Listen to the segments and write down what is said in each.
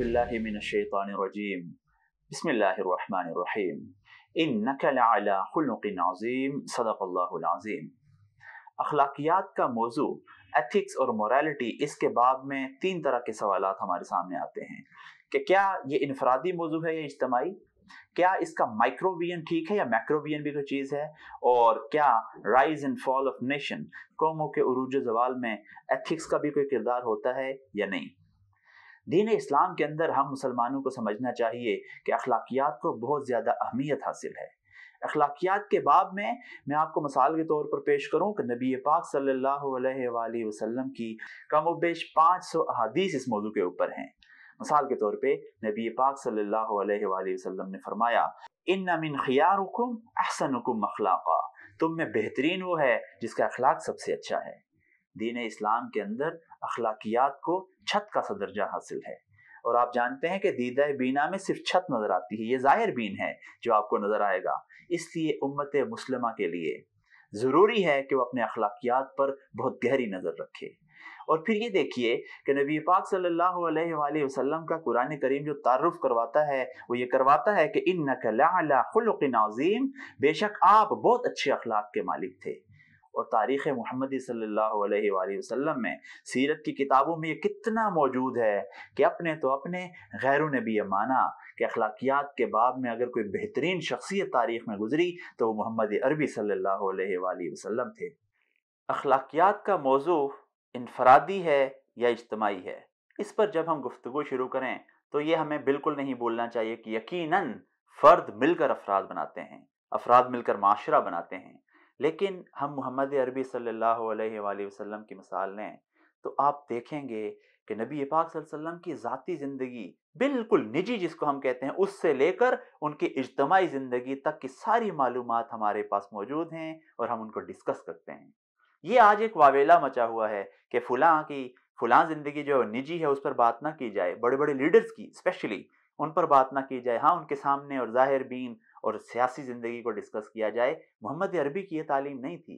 बिल्लाशैतानरजीम अखलाकियात का मौजू एथिक्स और मोरालिटी इसके बाद में तीन तरह के सवाल हमारे सामने आते हैं कि क्या ये इनफरादी मौजू है या इज्तमाही क्या इसका माइक्रोवियन ठीक है या मैक्रोवियन भी कोई चीज़ है और क्या rise and fall of nation कौमों के उरूज जवाल में एथिक्स का भी कोई किरदार होता है या नहीं दीन इस्लाम के अंदर हम मुसलमानों को समझना चाहिए कि अखलाकियात को बहुत ज़्यादा अहमियत हासिल है अखलाकियात के बाब में मैं आपको मिसाल के तौर पर पेश करूँ कि नबी पाक सल्ला वसलम की कम वेश पाँच सौ अहादीस इस मौजू के ऊपर हैं मिसाल के तौर पर नबी पाक सल्ला वसलम ने फरमाया इन नमिन अहसन हुकुम अखलाक़ा तुम में बेहतरीन वो है जिसका अखलाक सबसे अच्छा है दीन इस्लाम के अंदर अखलाकियात को छत का सदरजा हासिल है और आप जानते हैं कि दीदा बीना में सिर्फ छत नजर आती है ये ज़ाहिर बीन है जो आपको नजर आएगा इसलिए उम्मत मुसलमा के लिए ज़रूरी है कि वो अपने अखलाकियात पर बहुत गहरी नज़र रखे और फिर ये देखिए कि नबी पाक सल्लल्लाहु अलैहि वसल्लम का कुरान करीम जो तारुफ करवाता है वो ये करवाता है कि इन नाजीम बेशक आप बहुत अच्छे अखलाक के मालिक थे और तारीख़ महमदी सल्लल्लाहु अलैहि में सीरत की किताबों में ये कितना मौजूद है कि अपने तो अपने गैरों ने भी ये माना कि अखलाकियात के बाद में अगर कोई बेहतरीन शख्सियत तारीख में गुजरी तो वह मोहम्मद अरबी सल्ला अलैहि थे अखलाकियात का मौजू इनफरादी है या इज्तमाही है इस पर जब हम गुफ्तु शुरू करें तो ये हमें बिल्कुल नहीं बोलना चाहिए कि यकीनन फ़र्द मिलकर अफराद बनाते हैं अफराद मिलकर माशरा बनाते हैं लेकिन हम मोहम्मद अरबी सल्ला अलैहि वसल्लम की मिसाल लें तो आप देखेंगे कि नबी पाक वसल्लम की ज़ाती ज़िंदगी बिल्कुल निजी जिसको हम कहते हैं उससे लेकर उनकी इज्तमाही ज़िंदगी तक की सारी मालूम हमारे पास मौजूद हैं और हम उनको डिस्कस करते हैं ये आज एक वावेला मचा हुआ है कि फ़लाँ की फ़लाँ ज़िंदगी जो निजी है उस पर बात ना की जाए बड़े बड़े लीडर्स की स्पेशली उन पर बात ना की जाए हाँ उनके सामने और ज़ाहिर बीन और सियासी ज़िंदगी को डिस्कस किया जाए मोहम्मद अरबी की यह तालीम नहीं थी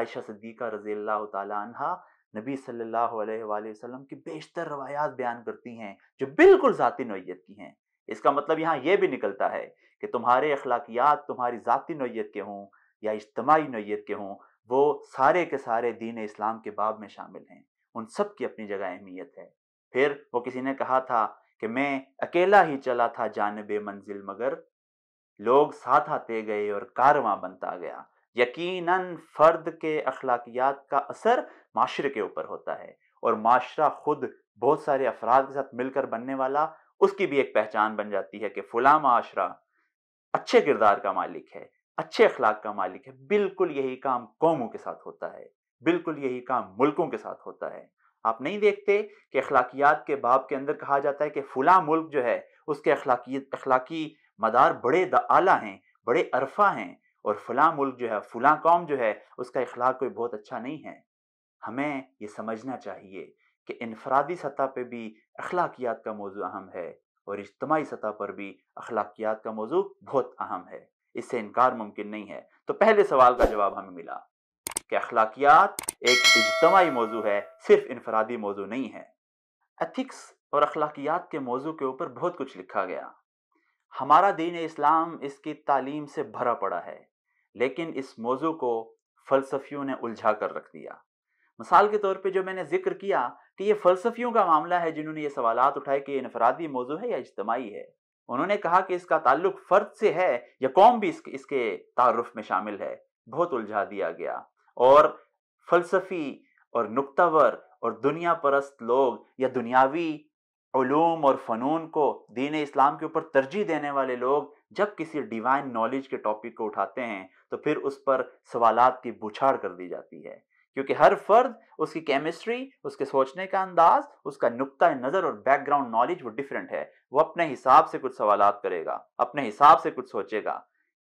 आयशा सदीक़ा रजी अल्लाह तहा नबी सल्लल्लाहु अलैहि वसल्लम की बेशतर रवायात बयान करती हैं जो बिल्कुल ज़ाती नोयत की हैं इसका मतलब यहाँ यह भी निकलता है कि तुम्हारे अखलाकियात तुम्हारी ज़ाती नोयत के हों या इज्तमाही नोयत के हों वो सारे के सारे दीन इस्लाम के बाब में शामिल हैं उन सब की अपनी जगह अहमियत है फिर वो किसी ने कहा था कि मैं अकेला ही चला था जानब मंजिल मगर लोग साथ आते गए और कारवां बनता गया यकीनन फर्द के अखलाकियात का असर माशरे के ऊपर होता है और माशरा खुद बहुत सारे अफराद के साथ मिलकर बनने वाला उसकी भी एक पहचान बन जाती है कि फुला माशरा अच्छे किरदार का मालिक है अच्छे अखलाक का मालिक है बिल्कुल यही काम कौमों के साथ होता है बिल्कुल यही काम मुल्कों के साथ होता है आप नहीं देखते कि अखलाकियात के बाब के अंदर कहा जाता है कि फुला मुल्क जो है उसके अखलाकी अखलाकी मदार बड़े द आला हैं बड़े अरफा हैं और फला मुल्क जो है फला कौम जो है उसका इखलाक कोई बहुत अच्छा नहीं है हमें ये समझना चाहिए कि इनफरादी सतह पर भी अखलाकियात का मौजू अहम है और इज्तमाही सतह पर भी अखलाकियात का मौजू बहुत अहम है इससे इनकार मुमकिन नहीं है तो पहले सवाल का जवाब हमें मिला कि अखलाकियात एक इज्तमाही मौजू है सिर्फ इनफरादी मौजू नहीं है एथिक्स और अखलाकियात के मौजू के ऊपर बहुत कुछ लिखा गया हमारा दीन इस्लाम इसकी तालीम से भरा पड़ा है लेकिन इस मौजू को फ़लसफियों ने उलझा कर रख दिया मिसाल के तौर पे जो मैंने जिक्र किया कि ये फ़लसफियों का मामला है जिन्होंने ये सवाल उठाए कि यह इनफरादी मौजू है या इज्तमाही है उन्होंने कहा कि इसका ताल्लुक फ़र्द से है या कौम भी इसके, इसके तारफ में शामिल है बहुत उलझा दिया गया और फ़लसफ़ी और नुकतावर और दुनिया परस्त लोग या दुनियावी ूम और फ़नून को दीन इस्लाम के ऊपर तरजीह देने वाले लोग जब किसी डिवाइन नॉलेज के टॉपिक को उठाते हैं तो फिर उस पर सवालात की बुछाड़ कर दी जाती है क्योंकि हर फर्द उसकी केमिस्ट्री उसके सोचने का अंदाज उसका नुकता नज़र और बैकग्राउंड नॉलेज वो डिफरेंट है वो अपने हिसाब से कुछ सवाल करेगा अपने हिसाब से कुछ सोचेगा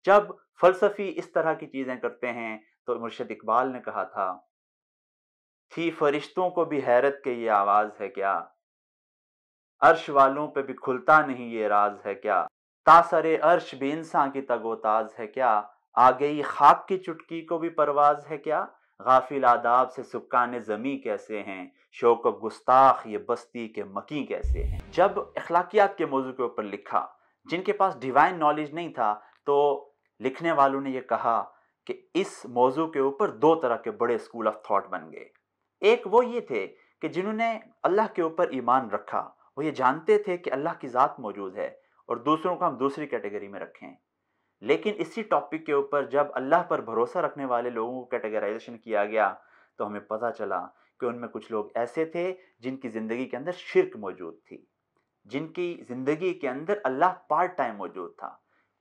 जब फलसफी इस तरह की चीज़ें करते हैं तो मुर्शद इकबाल ने कहा था थी फरिश्तों को भी हैरत के ये आवाज़ है क्या अर्श वालों पे भी खुलता नहीं ये राज है क्या तासरे अर्श भी इंसान की तगोताज है क्या आ गई खाक की चुटकी को भी परवाज है क्या गाफिल आदाब से सुकान जमी कैसे हैं शोक गुस्ताख ये बस्ती के मकी कैसे हैं जब अखलाकियात के मौजू के ऊपर लिखा जिनके पास डिवाइन नॉलेज नहीं था तो लिखने वालों ने यह कहा कि इस मौजू के ऊपर दो तरह के बड़े स्कूल ऑफ थॉट बन गए एक वो ये थे कि जिन्होंने अल्लाह के ऊपर ईमान रखा वो ये जानते थे कि अल्लाह की ज़ात मौजूद है और दूसरों को हम दूसरी कैटेगरी में रखें लेकिन इसी टॉपिक के ऊपर जब अल्लाह पर भरोसा रखने वाले लोगों को कैटेगराइजेशन किया गया तो हमें पता चला कि उनमें कुछ लोग ऐसे थे जिनकी ज़िंदगी के अंदर शिरक मौजूद थी जिनकी ज़िंदगी के अंदर अल्लाह पार्ट टाइम मौजूद था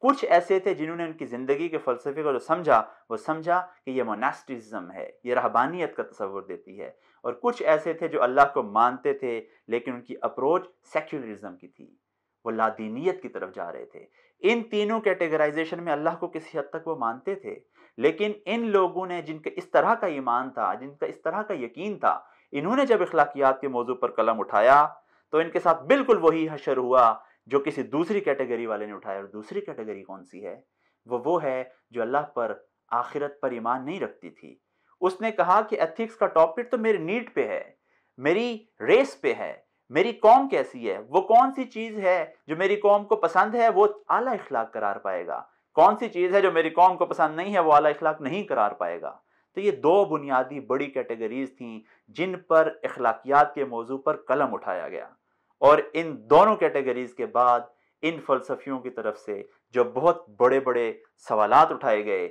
कुछ ऐसे थे जिन्होंने उनकी ज़िंदगी के फ़लसफे को जो समझा वो समझा कि यह मोनास्टिज़म है ये रहबानियत का तस्वुर देती है और कुछ ऐसे थे जो अल्लाह को मानते थे लेकिन उनकी अप्रोच सेक्युलरिज्म की थी वो लादीनीत की तरफ जा रहे थे इन तीनों कैटेगराइजेशन में अल्लाह को किसी हद तक वो मानते थे लेकिन इन लोगों ने जिनके इस तरह का ईमान था जिनका इस तरह का यकीन था इन्होंने जब अखलाकियात के मौजू पर कलम उठाया तो इनके साथ बिल्कुल वही हशर हुआ जो किसी दूसरी कैटेगरी वाले ने उठाया और दूसरी कैटेगरी कौन सी है वो वो है जो अल्लाह पर आखिरत पर ईमान नहीं रखती थी उसने कहा कि एथिक्स का टॉपिक तो मेरी नीट पे है मेरी रेस पे है मेरी कौम कैसी है वो कौन सी चीज़ है जो मेरी कौम को पसंद है वो आला इखलाक करार पाएगा कौन सी चीज़ है जो मेरी कौम को पसंद नहीं है वो आला इखलाक नहीं करार पाएगा तो ये दो बुनियादी बड़ी कैटेगरीज थी जिन पर अखलाकियात के मौजू पर कलम उठाया गया और इन दोनों कैटेगरीज के बाद इन फलसफियों की तरफ से जो बहुत बड़े बड़े सवालात उठाए गए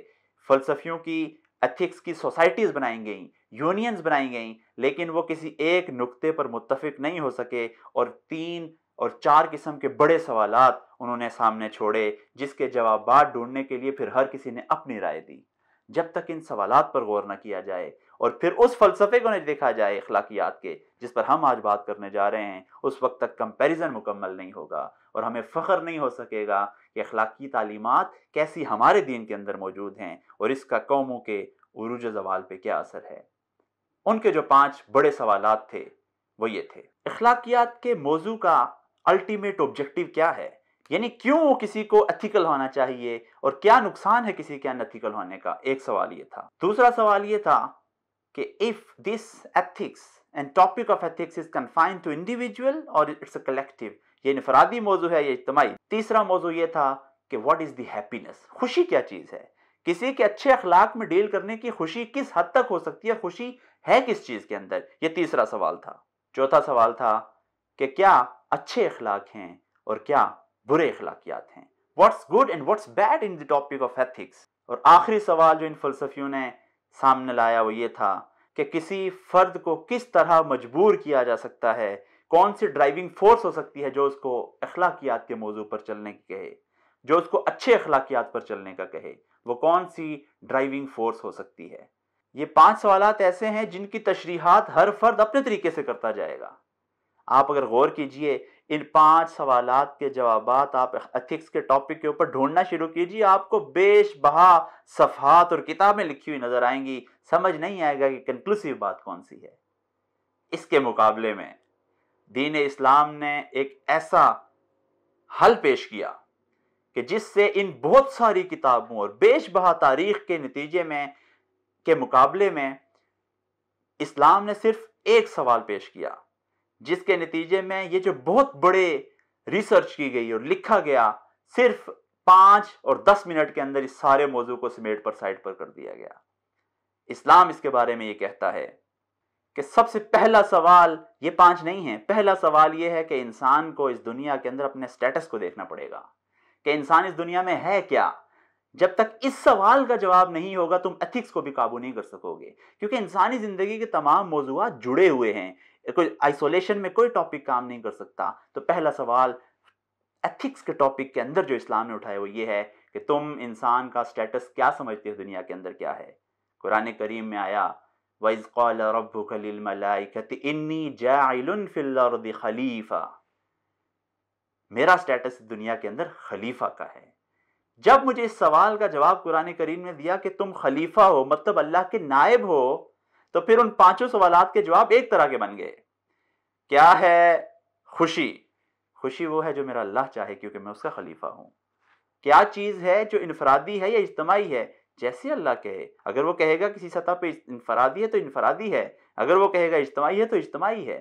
फलसफियों की एथिक्स की सोसाइटीज़ बनाई गई यूनियंस बनाई गई लेकिन वो किसी एक नुक्ते पर मुतफिक नहीं हो सके और तीन और चार किस्म के बड़े सवाल उन्होंने सामने छोड़े जिसके जवाब ढूंढने के लिए फिर हर किसी ने अपनी राय दी जब तक इन सवाल पर गौर न किया जाए और फिर उस फलसफे को नहीं देखा जाए अखलाकियात के जिस पर हम आज बात करने जा रहे हैं उस वक्त तक कंपैरिजन मुकम्मल नहीं होगा और हमें फ़ख्र नहीं हो सकेगा कि अखलाकी तालीमत कैसी हमारे दीन के अंदर मौजूद हैं और इसका कौमों के उरूज जवाल पर क्या असर है उनके जो पाँच बड़े सवाल थे वो ये थे अखलाकियात के मौजू का अल्टीमेट ऑब्जेक्टिव क्या है यानी क्यों किसी को अथिकल होना चाहिए और क्या नुकसान है किसी के अनथिकल होने का एक सवाल ये था दूसरा सवाल ये था कि if this ethics and topic of ethics is confined to individual और इट्स अ कलेक्टिव ये इनफरादी मौजू है ये इज्तमी तीसरा मौजू ये था कि व्हाट इज़ दी हैप्पीनेस खुशी क्या चीज़ है किसी के अच्छे अखलाक में डील करने की खुशी किस हद तक हो सकती है खुशी है किस चीज़ के अंदर यह तीसरा सवाल था चौथा सवाल था कि क्या अच्छे अखलाक हैं और क्या बुरे अखलाकियात हैं what's good and what's bad in the topic of ethics और आखिरी सवाल जो इन फलसफियों ने सामने लाया वो ये था कि किसी फर्द को किस तरह मजबूर किया जा सकता है कौन सी ड्राइविंग फोर्स हो सकती है जो उसको अखलाकियात के मौजू पर चलने की कहे जो उसको अच्छे अखलाकियात पर चलने का कहे वो कौन सी ड्राइविंग फोर्स हो सकती है ये पांच सवाल ऐसे हैं जिनकी तशरीहत हर फर्द अपने तरीके से करता जाएगा आप अगर गौर कीजिए इन पांच सवाल के जवाब आप एथिक्स के टॉपिक के ऊपर ढूंढना शुरू कीजिए आपको बेश बहा सफात और किताबें लिखी हुई नजर आएंगी समझ नहीं आएगा कि कंक्लूसिव बात कौन सी है इसके मुकाबले में दीन इस्लाम ने एक ऐसा हल पेश किया कि जिससे इन बहुत सारी किताबों और बेश बहा तारीख के नतीजे में के मुकाबले में इस्लाम ने सिर्फ एक सवाल पेश किया जिसके नतीजे में ये जो बहुत बड़े रिसर्च की गई और लिखा गया सिर्फ पांच और दस मिनट के अंदर इस सारे मौजू को समेट पर साइड पर कर दिया गया इस्लाम इसके बारे में ये कहता है कि सबसे पहला सवाल ये पांच नहीं है पहला सवाल ये है कि इंसान को इस दुनिया के अंदर अपने स्टेटस को देखना पड़ेगा कि इंसान इस दुनिया में है क्या जब तक इस सवाल का जवाब नहीं होगा तुम एथिक्स को भी काबू नहीं कर सकोगे क्योंकि इंसानी ज़िंदगी के तमाम मौजूद जुड़े हुए हैं कोई आइसोलेशन में कोई टॉपिक काम नहीं कर सकता तो पहला सवाल एथिक्स के टॉपिक के अंदर जो इस्लाम ने उठाया वो ये है कि तुम इंसान का स्टेटस क्या समझते हो दुनिया के अंदर क्या है कुरान करीम में आया वज़ कौल रबाइकत इन्नी जाइल फिल खलीफा मेरा स्टेटस दुनिया के अंदर खलीफा का है जब मुझे इस सवाल का जवाब कुरान करीम ने दिया कि तुम खलीफा हो मतलब अल्लाह के नायब हो तो फिर उन पांचों सवाल के जवाब एक तरह के बन गए क्या है खुशी खुशी वो है जो मेरा अल्लाह चाहे क्योंकि मैं उसका खलीफा हूं क्या चीज़ है जो इनफरादी है या इज्तमाही है जैसे अल्लाह कहे अगर वो कहेगा किसी सतह पे इनफरादी है तो इनफरादी है अगर वो कहेगा इज्तमाही है तो इज्तमाही है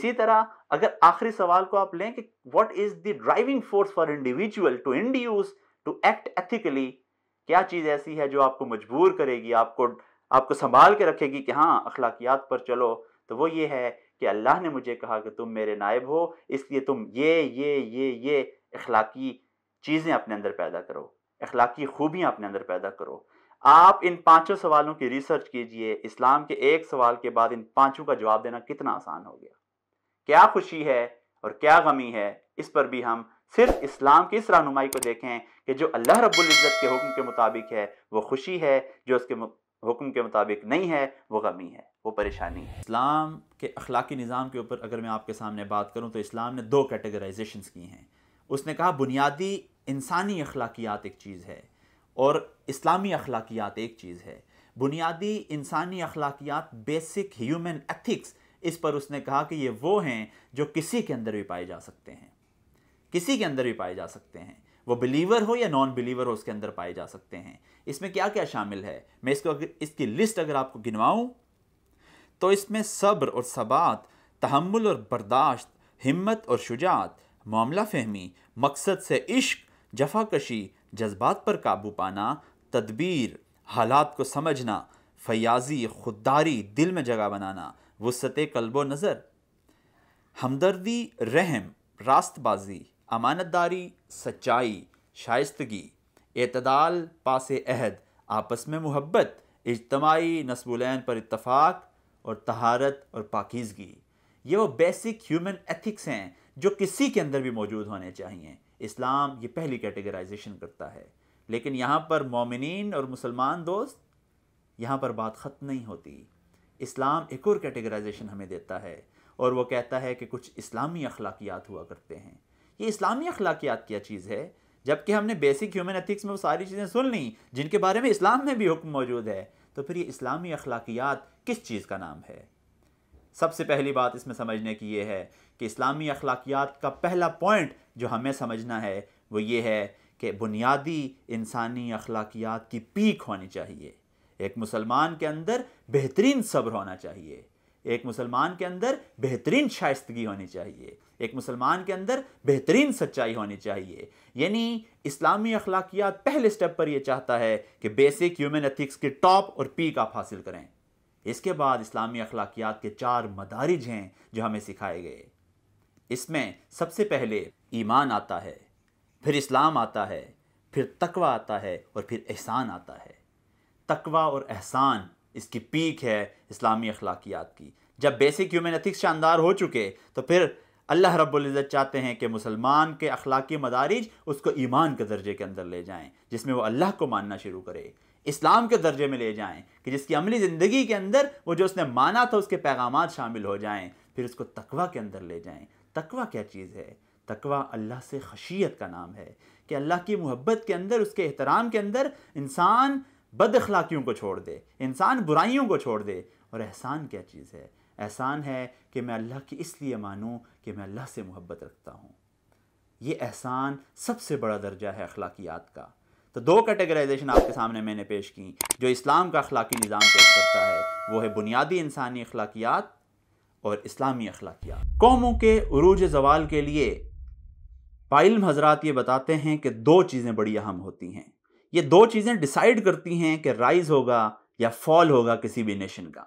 इसी तरह अगर आखिरी सवाल को आप लें कि what is the driving force for individual to induce to act ethically क्या चीज़ ऐसी है जो आपको मजबूर करेगी आपको आपको संभाल के रखेगी कि हाँ अखलाकियात पर चलो तो वो ये है कि अल्लाह ने मुझे कहा कि तुम मेरे नायब हो इसलिए तुम ये ये ये ये अखलाकी चीज़ें अपने अंदर पैदा करो अखलाकी खूबियाँ अपने अंदर पैदा करो आप इन पांचों सवालों की रिसर्च कीजिए इस्लाम के एक सवाल के बाद इन पांचों का जवाब देना कितना आसान हो गया क्या खुशी है और क्या गमी है इस पर भी हम सिर्फ इस्लाम की इस रहनुमाई को देखें कि जो अल्लाह रब्बुल इज़्ज़त के हुक्म के मुताबिक है वो खुशी है जो उसके हुक्म के मुताबिक नहीं है वो गमी है वो परेशानी है इस्लाम के अखलाकी निज़ाम के ऊपर अगर मैं आपके सामने बात करूँ तो इस्लाम ने दो कैटेगराइजेशन की हैं उसने कहा बुनियादी इंसानी अखलाकियात एक चीज़ है और इस्लामी अखलाकियात एक चीज़ है बुनियादी इंसानी अखलाकियात बेसिक ह्यूमन एथिक्स इस पर उसने कहा कि ये वो हैं जो किसी के अंदर भी पाए जा सकते हैं किसी के अंदर भी पाए जा सकते हैं वो बिलीवर हो या नॉन बिलीवर हो उसके अंदर पाए जा सकते हैं इसमें क्या क्या शामिल है मैं इसको अगर इसकी लिस्ट अगर आपको गिनवाऊँ तो इसमें सब्र और सबात तहमुल और बर्दाश्त हिम्मत और शुजात मामला फहमी मकसद से इश्क जफाकशी जज्बात पर काबू पाना तदबीर हालात को समझना फयाजी खुददारी दिल में जगह बनाना वसत कल्बो नज़र हमदर्दी रहम रास्तबाजी अमानतदारी सच्चाई शाइस्तगी एतदाल पास अहद आपस में मोहब्बत इजतमाही नस्बुलैन पर इतफ़ाक़ और तहारत और पाकिजगी ये वो बेसिक ह्यूमन एथिक्स हैं जो किसी के अंदर भी मौजूद होने चाहिए इस्लाम ये पहली कैटेगराइजेशन करता है लेकिन यहाँ पर मोमिन और मुसलमान दोस्त यहाँ पर बात ख़त्म नहीं होती इस्लाम एक और कैटेगराइजेशन हमें देता है और वो कहता है कि कुछ इस्लामी अखलाकियात हुआ करते हैं ये इस्लामी अखलाकियात की चीज़ है जबकि हमने बेसिक ह्यूमन एथिक्स में वो सारी चीज़ें सुन ली जिनके बारे में इस्लाम में भी हुक्म मौजूद है तो फिर ये इस्लामी अखलाकियात किस चीज़ का नाम है सबसे पहली बात इसमें समझने की ये है कि इस्लामी अखलाकियात का पहला पॉइंट जो हमें समझना है वो ये है कि बुनियादी इंसानी अखलाकियात की पीक होनी चाहिए एक मुसलमान के अंदर बेहतरीन सब्र होना चाहिए एक मुसलमान के अंदर बेहतरीन शाइस्तगी होनी चाहिए एक मुसलमान के अंदर बेहतरीन सच्चाई होनी चाहिए यानी इस्लामी अखलाकियात पहले स्टेप पर यह चाहता है कि बेसिक ह्यूमन एथिक्स के टॉप और पीक आप हासिल करें इसके बाद इस्लामी अखलाकियात के चार मदारिज हैं जो हमें सिखाए गए इसमें सबसे पहले ईमान आता है फिर इस्लाम आता है फिर तकवा आता है और फिर एहसान आता है तकवा और एहसान इसकी पीक है इस्लामी अखलाकियात की जब बेसिक ह्यूमन एथिक्स शानदार हो चुके तो फिर अल्लाह रब्ज़त चाहते हैं कि मुसलमान के अखलाकी मदारिज उसको ईमान के दर्जे के अंदर ले जाएं जिसमें वो अल्लाह को मानना शुरू करे इस्लाम के दर्जे में ले जाएं कि जिसकी अमली ज़िंदगी के अंदर वो जो उसने माना था उसके पैगाम शामिल हो जाएँ फिर उसको तकवा के अंदर ले जाएँ तकवा क्या चीज़ है तकवा अल्लाह से खशियत का नाम है कि अल्लाह की मोहब्बत के अंदर उसके एहतराम के अंदर इंसान बद अखलाकियों को छोड़ दे इंसान बुराइयों को छोड़ दे और एहसान क्या चीज़ है एहसान है कि मैं अल्लाह की इसलिए मानूँ कि मैं अल्लाह से मोहब्बत रखता हूँ ये एहसान सबसे बड़ा दर्जा है अखलाकियात का तो दो कैटेगराइजेशन आपके सामने मैंने पेश की जो इस्लाम का अखलाकी निज़ाम पेश करता है वो है बुनियादी इंसानी अखलाकियात और इस्लामी अखलाकियात कौमों के अरूज जवाल के लिए पाइल हजरात ये बताते हैं कि दो चीज़ें बड़ी अहम होती हैं ये दो चीज़ें डिसाइड करती हैं कि राइज होगा या फॉल होगा किसी भी नेशन का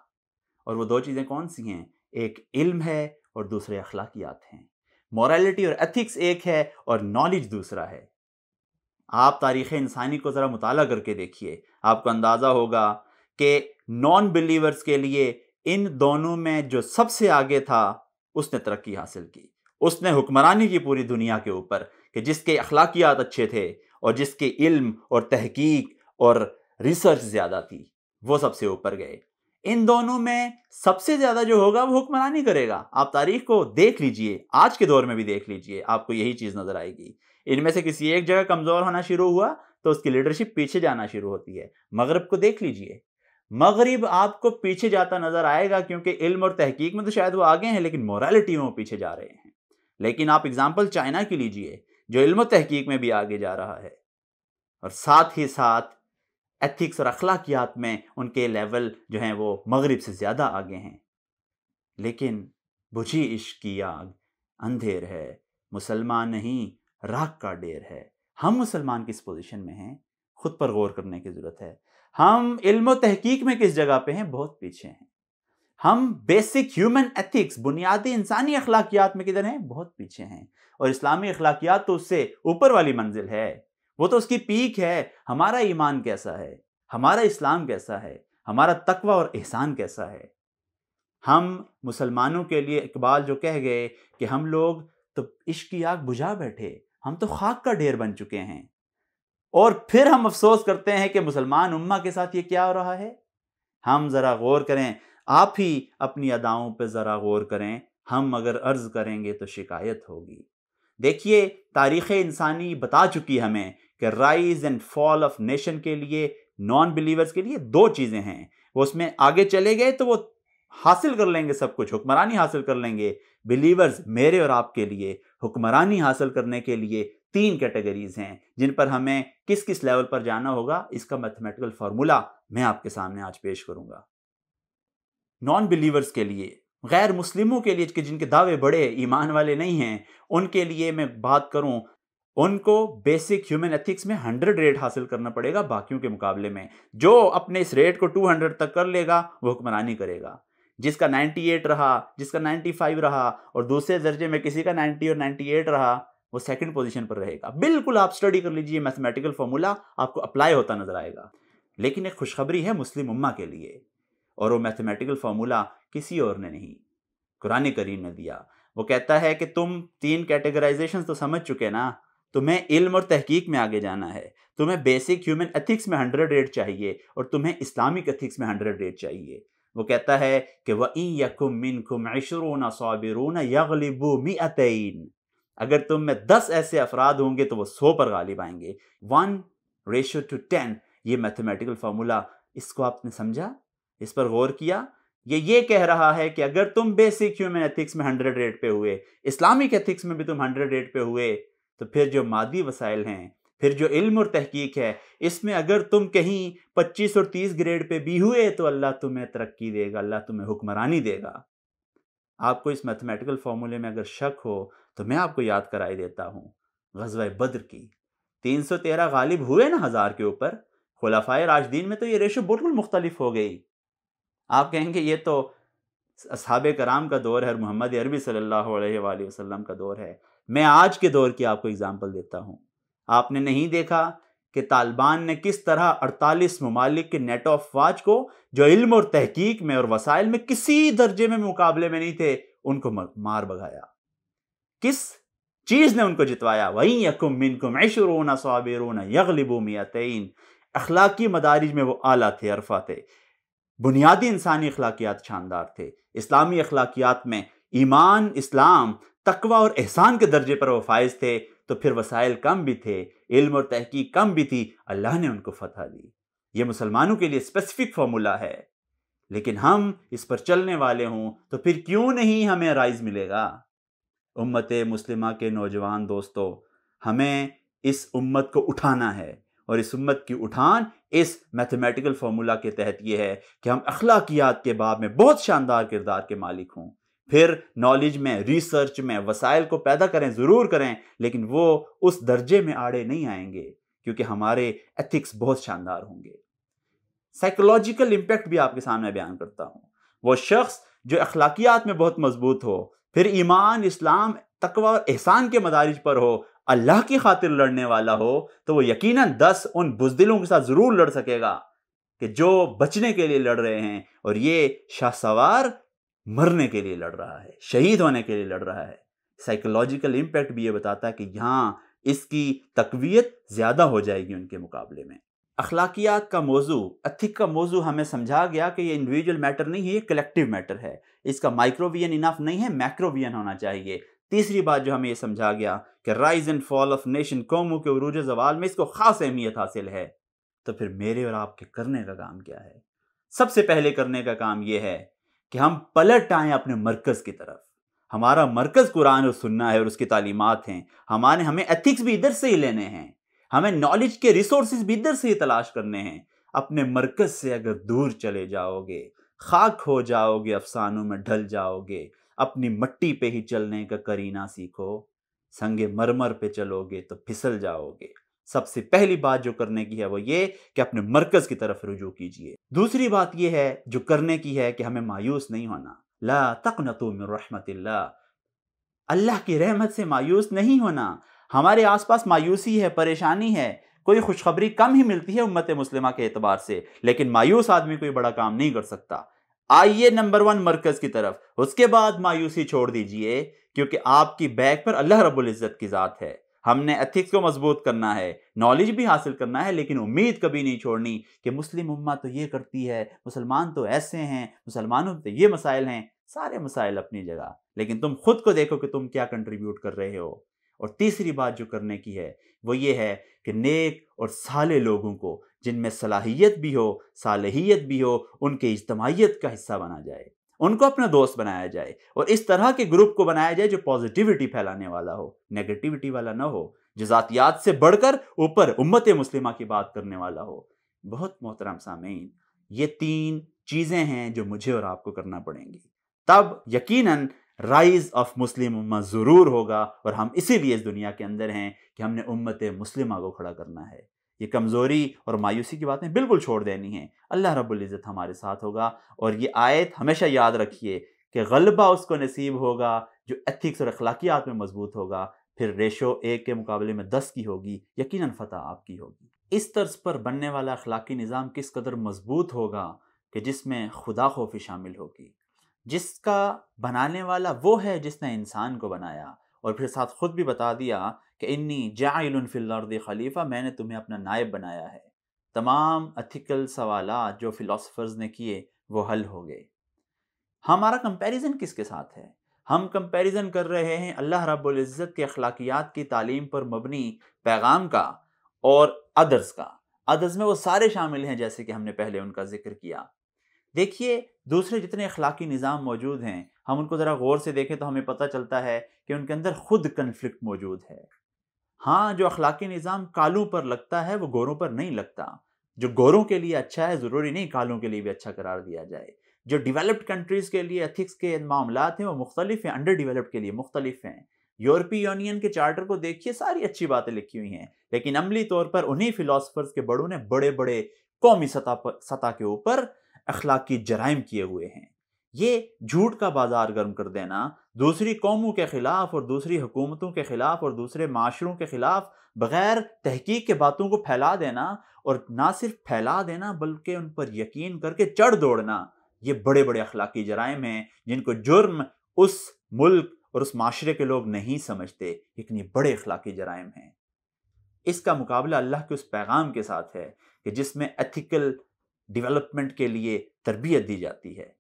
और वो दो चीज़ें कौन सी हैं एक इल्म है और दूसरे अखलाकियात हैं मॉरलिटी और एथिक्स एक है और नॉलेज दूसरा है आप तारीख़ इंसानी को ज़रा मुताल करके देखिए आपको अंदाज़ा होगा कि नॉन बिलीवर्स के लिए इन दोनों में जो सबसे आगे था उसने तरक्की हासिल की उसने हुक्मरानी की पूरी दुनिया के ऊपर कि जिसके अखलाकियात अच्छे थे और जिसके इल्म और तहकीक और रिसर्च ज़्यादा थी वो सबसे ऊपर गए इन दोनों में सबसे ज़्यादा जो होगा वो हुक्मरानी करेगा आप तारीख को देख लीजिए आज के दौर में भी देख लीजिए आपको यही चीज़ नज़र आएगी इनमें से किसी एक जगह कमज़ोर होना शुरू हुआ तो उसकी लीडरशिप पीछे जाना शुरू होती है मगरब को देख लीजिए मगरब आपको पीछे जाता नज़र आएगा क्योंकि इल्म और तहकीक में तो शायद वो आगे हैं लेकिन मोरालिटी में वो पीछे जा रहे हैं लेकिन आप एग्ज़ाम्पल चाइना की लीजिए जो इल्म तहकीक में भी आगे जा रहा है और साथ ही साथ एथिक्स और अखलाकियात में उनके लेवल जो हैं वो मगरब से ज़्यादा आगे हैं लेकिन बुझी इश्क की आग अंधेर है मुसलमान नहीं राख का डेर है हम मुसलमान किस पोजीशन में हैं खुद पर गौर करने की ज़रूरत है हम इल्म तहकीक में किस जगह पे हैं बहुत पीछे हैं हम बेसिक ह्यूमन एथिक्स बुनियादी इंसानी अखलाकियात में किधर हैं बहुत पीछे हैं और इस्लामी अखलाकियात तो उससे ऊपर वाली मंजिल है वो तो उसकी पीक है हमारा ईमान कैसा है हमारा इस्लाम कैसा है हमारा तकवा और एहसान कैसा है हम मुसलमानों के लिए इकबाल जो कह गए कि हम लोग तो इश्क की आग बुझा बैठे हम तो खाक का ढेर बन चुके हैं और फिर हम अफसोस करते हैं कि मुसलमान उम्मा के साथ ये क्या हो रहा है हम ज़रा गौर करें आप ही अपनी अदाओं पर ज़रा गौर करें हम अगर अर्ज़ करेंगे तो शिकायत होगी देखिए तारीख़ इंसानी बता चुकी हमें कि rise and fall of nation के लिए नॉन बिलीवर्स के लिए दो चीज़ें हैं वो उसमें आगे चले गए तो वो हासिल कर लेंगे सब कुछ हुक्मरानी हासिल कर लेंगे बिलीवर्स मेरे और आपके लिए हुक्मरानी हासिल करने के लिए तीन कैटेगरीज हैं जिन पर हमें किस किस लेवल पर जाना होगा इसका मैथमेटिकल फार्मूला मैं आपके सामने आज पेश करूंगा नॉन बिलीवर्स के लिए गैर मुस्लिमों के लिए कि जिनके दावे बड़े ईमान वाले नहीं हैं उनके लिए मैं बात करूं उनको बेसिक ह्यूमन एथिक्स में हंड्रेड रेट हासिल करना पड़ेगा बाकियों के मुकाबले में जो अपने इस रेट को टू हंड्रेड तक कर लेगा वो हुक्मरानी करेगा जिसका नाइन्टी एट रहा जिसका नाइन्टी फाइव रहा और दूसरे दर्जे में किसी का नाइन्टी और नाइन्टी एट रहा वो सेकंड पोजीशन पर रहेगा बिल्कुल आप स्टडी कर लीजिए मैथमेटिकल फॉर्मूला आपको अप्लाई होता नजर आएगा लेकिन एक खुशखबरी है मुस्लिम उम्मा के लिए और वो मैथमेटिकल फार्मूला किसी और ने नहीं कुरान करीम ने दिया वो कहता है कि तुम तीन कैटेगराइजेशन तो समझ चुके ना तुम्हें इल्म और तहकीक में आगे जाना है तुम्हें बेसिक ह्यूमन एथिक्स में हंड्रेड रेट चाहिए और तुम्हें इस्लामिक एथिक्स में हंड्रेड रेट चाहिए वो कहता है कि वही यकुम मिन खुम ऐशरून साबिरून यगलिबू अतिन अगर तुम में दस ऐसे अफराद होंगे तो वह सौ पर गालिब आएंगे वन रेशो टू टेन ये मैथमेटिकल फार्मूला इसको आपने समझा इस पर गौर किया ये ये कह रहा है कि अगर तुम बेसिक ह्यूमन एथिक्स में हंड्रेड रेट पे हुए इस्लामिक एथिक्स में भी तुम हंड्रेड रेट पे हुए तो फिर जो मादी वसाइल हैं फिर जो इल्म और तहकीक है इसमें अगर तुम कहीं 25 और 30 ग्रेड पे भी हुए तो अल्लाह तुम्हें तरक्की देगा अल्लाह तुम्हें हुक्मरानी देगा आपको इस मैथमेटिकल फार्मूले में अगर शक हो तो मैं आपको याद कराई देता हूँ गजवा बद्र की 313 गालिब हुए ना हज़ार के ऊपर खुलाफा राजदीन में तो ये रेशो बिल्कुल मुख्तलिफ हो गई आप कहेंगे ये तो असहाब कराम का दौर है और मोहम्मद अरबी सल्लल्लाहु अलैहि वसल्लम का दौर है मैं आज के दौर की आपको एग्ज़ाम्पल देता हूँ आपने नहीं देखा कि तालिबान ने किस तरह 48 ममालिक के नेट ऑफ वाच को जो इल्म और तहकीक में और वसाइल में किसी दर्जे में मुकाबले में नहीं थे उनको मार भगाया किस चीज़ ने उनको जितवाया वही यकुम मिनकुम ऐशरोना साबिरोना यगलिबो मियातन अखलाकी मदारिज में वो आला थे अरफा थे बुनियादी इंसानी अखलाकियात शानदार थे इस्लामी अखलाकियात में ईमान इस्लाम तकवा और एहसान के दर्जे पर वफाइज थे तो फिर वसाइल कम भी थे इल्म और तहकीक कम भी थी अल्लाह ने उनको फतह दी ये मुसलमानों के लिए स्पेसिफिक फार्मूला है लेकिन हम इस पर चलने वाले हों तो फिर क्यों नहीं हमें राइज मिलेगा उम्मत मुस्लिमा के नौजवान दोस्तों हमें इस उम्मत को उठाना है और इस उम्मत की उठान इस मैथमेटिकल फार्मूला के तहत ये है कि हम अखलाकियात के बाब में बहुत शानदार किरदार के मालिक हों फिर नॉलेज में रिसर्च में वसाइल को पैदा करें ज़रूर करें लेकिन वो उस दर्जे में आड़े नहीं आएंगे क्योंकि हमारे एथिक्स बहुत शानदार होंगे साइकोलॉजिकल इम्पैक्ट भी आपके सामने बयान करता हूँ वो शख्स जो अखलाकियात में बहुत मजबूत हो फिर ईमान इस्लाम तकवा और एहसान के मदारिज पर हो अल्लाह की खातिर लड़ने वाला हो तो वो यकीनन दस उन बुजदिलों के साथ ज़रूर लड़ सकेगा कि जो बचने के लिए लड़ रहे हैं और ये शाह सवार मरने के लिए लड़ रहा है शहीद होने के लिए लड़ रहा है साइकोलॉजिकल इम्पैक्ट भी ये बताता है कि यहाँ इसकी तकवीत ज़्यादा हो जाएगी उनके मुकाबले में अखलाकियात का मौजू अथिक का मौजू हमें समझा गया कि ये इंडिविजुअल मैटर नहीं है ये कलेक्टिव मैटर है इसका माइक्रोवियन इनाफ नहीं है मैक्रोवियन होना चाहिए तीसरी बात जो हमें ये समझा गया कि rise and fall of nation कौमों के अरूज जवाल में इसको खास अहमियत हासिल है तो फिर मेरे और आपके करने का काम क्या है सबसे पहले करने का काम यह है कि हम पलट आए अपने मरकज की तरफ हमारा मरकज कुरान और सुनना है और उसकी तालीमत हैं हमारे हमें एथिक्स भी इधर से ही लेने हैं हमें नॉलेज के रिसोर्सेज भी इधर से ही तलाश करने हैं अपने मरकज से अगर दूर चले जाओगे खाक हो जाओगे अफसानों में ढल जाओगे अपनी मट्टी पे ही चलने का करीना सीखो संगे मरमर पे चलोगे तो फिसल जाओगे सबसे पहली बात जो करने की है वो ये कि अपने मरकज की तरफ रुजू कीजिए दूसरी बात ये है जो करने की है कि हमें मायूस नहीं होना ला तक रहमत अल्लाह की रहमत से मायूस नहीं होना हमारे आसपास मायूसी है परेशानी है कोई खुशखबरी कम ही मिलती है उम्मत मुस्लिमा के अतबार से लेकिन मायूस आदमी कोई बड़ा काम नहीं कर सकता आइए नंबर वन मरकज की तरफ उसके बाद मायूसी छोड़ दीजिए क्योंकि आपकी बैग पर अल्लाह रब्बुल इज़्ज़त की ज़ात है हमने एथिक्स को मजबूत करना है नॉलेज भी हासिल करना है लेकिन उम्मीद कभी नहीं छोड़नी कि मुस्लिम उम्मा तो ये करती है मुसलमान तो ऐसे हैं मुसलमानों तो ये मसाइल हैं सारे मसाइल अपनी जगह लेकिन तुम खुद को देखो कि तुम क्या कंट्रीब्यूट कर रहे हो और तीसरी बात जो करने की है वो ये है कि नेक और साले लोगों को जिनमें सलाहियत भी हो सालहियत भी हो उनके इज्तमाहीत का हिस्सा बना जाए उनको अपना दोस्त बनाया जाए और इस तरह के ग्रुप को बनाया जाए जो पॉजिटिविटी फैलाने वाला हो नेगेटिविटी वाला ना हो जो ज़ातियात से बढ़कर ऊपर उम्मत मुस्लिमा की बात करने वाला हो बहुत मोहतरम सामीन ये तीन चीज़ें हैं जो मुझे और आपको करना पड़ेंगी तब यकीनन राइज ऑफ मुस्लिम उम्मा ज़रूर होगा और हम इसीलिए इस दुनिया के अंदर हैं कि हमने उम्मत मुस्लिमा को खड़ा करना है ये कमज़ोरी और मायूसी की बातें बिल्कुल छोड़ देनी है अल्लाह रबुल्जत हमारे साथ होगा और ये आयत हमेशा याद रखिए कि गलबा उसको नसीब होगा जो एथिक्स और अखलाकियात में मजबूत होगा फिर रेशो एक के मुकाबले में दस की होगी यकीन फतह आपकी होगी इस तर्ज पर बनने वाला अखलाकी निज़ाम किस कदर मजबूत होगा कि जिसमें खुदा खोफी शामिल होगी जिसका बनाने वाला वो है जिसने इंसान को बनाया और फिर साथ खुद भी बता दिया कि इन्नी जाइल खलीफा मैंने तुम्हें अपना नायब बनाया है तमाम अथिकल सवाल जो फ़िलासफ़र्स ने किए वो हल हो गए हमारा कंपैरिजन किसके साथ है हम कंपेरिज़न कर रहे हैं अल्लाह रबुल्जत के अखलाकियात की तालीम पर मबनी पैगाम का और अदर्स का अदर्स में वो सारे शामिल हैं जैसे कि हमने पहले उनका जिक्र किया देखिए दूसरे जितने अखलाकी निज़ाम मौजूद हैं हम उनको ज़रा गौर से देखें तो हमें पता चलता है कि उनके अंदर खुद कन्फ्लिक्ट मौजूद है हाँ जो अखलाकी निज़ाम कालों पर लगता है वो गोरों पर नहीं लगता जो गोरों के लिए अच्छा है ज़रूरी नहीं कालों के लिए भी अच्छा करार दिया जाए जो डिवेलप्ड कंट्रीज़ के लिए एथिक्स के मामला हैं वो मुख्तलिफ हैं अंडर डिवेलप्ड के लिए मुख्तलिफ हैं यूरोपीय यूनियन के चार्टर को देखिए सारी अच्छी बातें लिखी हुई हैं लेकिन अमली तौर पर उन्हीं फिलासफर्स के बड़ों ने बड़े बड़े कौमी सतह पर सतह के ऊपर अखलाकी जराइम किए हुए हैं ये झूठ का बाजार गर्म कर देना दूसरी कौमों के ख़िलाफ़ और दूसरी हुकूमतों के ख़िलाफ़ और दूसरे माशरों के ख़िलाफ़ बग़ैर तहकीक के बातों को फैला देना और ना सिर्फ फैला देना बल्कि उन पर यकीन करके चढ़ दौड़ना ये बड़े बड़े अखलाकी जराइम हैं जिनको जुर्म उस मुल्क और उस माशरे के लोग नहीं समझते लेकिन ये बड़े अखलाकी जराइम हैं इसका मुकाबला अल्लाह के उस पैगाम के साथ है कि जिसमें एथिकल डेवलपमेंट के लिए तरबियत दी जाती है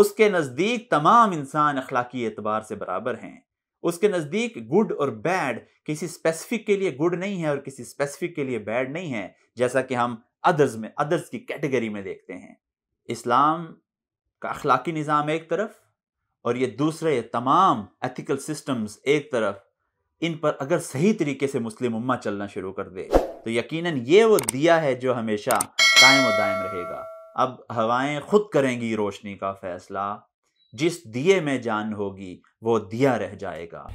उसके नज़दीक तमाम इंसान अखलाकी एतबार से बराबर हैं उसके नज़दीक गुड और बैड किसी स्पेसिफिक के लिए गुड नहीं है और किसी स्पेसिफिक के लिए बैड नहीं है जैसा कि हम अदर्स में अदर्स की कैटेगरी में देखते हैं इस्लाम का अखलाकी निज़ाम एक तरफ और ये दूसरे तमाम एथिकल सिस्टम्स एक तरफ इन पर अगर सही तरीके से मुस्लिम उम्मा चलना शुरू कर दे तो यकीनन ये वो दिया है जो हमेशा कायम व दायम रहेगा अब हवाएं खुद करेंगी रोशनी का फैसला जिस दिए में जान होगी वो दिया रह जाएगा